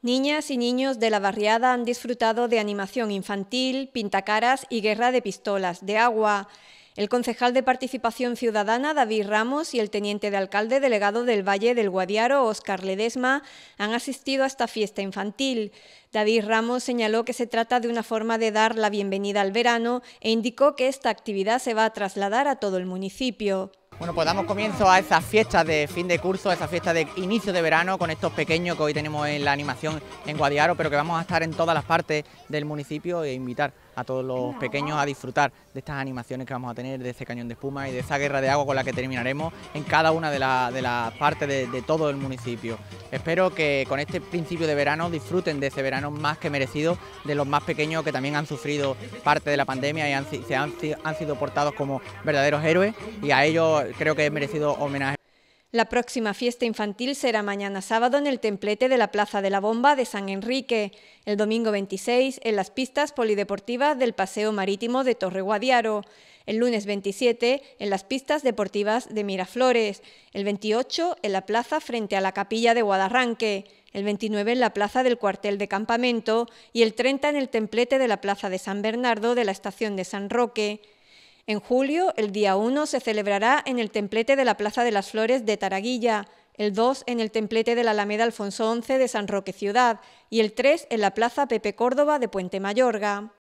Niñas y niños de la barriada han disfrutado de animación infantil, pintacaras y guerra de pistolas, de agua. El concejal de Participación Ciudadana, David Ramos, y el teniente de alcalde delegado del Valle del Guadiaro, Oscar Ledesma, han asistido a esta fiesta infantil. David Ramos señaló que se trata de una forma de dar la bienvenida al verano e indicó que esta actividad se va a trasladar a todo el municipio. Bueno, pues damos comienzo a esas fiestas de fin de curso, a esas fiestas de inicio de verano con estos pequeños que hoy tenemos en la animación en Guadiaro, pero que vamos a estar en todas las partes del municipio e invitar a todos los pequeños a disfrutar de estas animaciones que vamos a tener, de ese cañón de espuma y de esa guerra de agua con la que terminaremos en cada una de, las partes de, todo el municipio. Espero que con este principio de verano disfruten de ese verano más que merecido de los más pequeños que también han sufrido parte de la pandemia y se han, han sido portados como verdaderos héroes y a ellos creo que he merecido homenaje. La próxima fiesta infantil será mañana sábado en el templete de la Plaza de la Bomba de San Enrique, el domingo 26 en las pistas polideportivas del Paseo Marítimo de Torre Guadiaro, el lunes 27 en las pistas deportivas de Miraflores, el 28 en la plaza frente a la capilla de Guadarranque, el 29 en la plaza del cuartel de campamento y el 30 en el templete de la Plaza de San Bernardo de la estación de San Roque. En julio, el día 1, se celebrará en el templete de la Plaza de las Flores de Taraguilla, el 2 en el templete de la Alameda Alfonso XI de San Roque Ciudad y el 3 en la Plaza Pepe Córdoba de Puente Mayorga.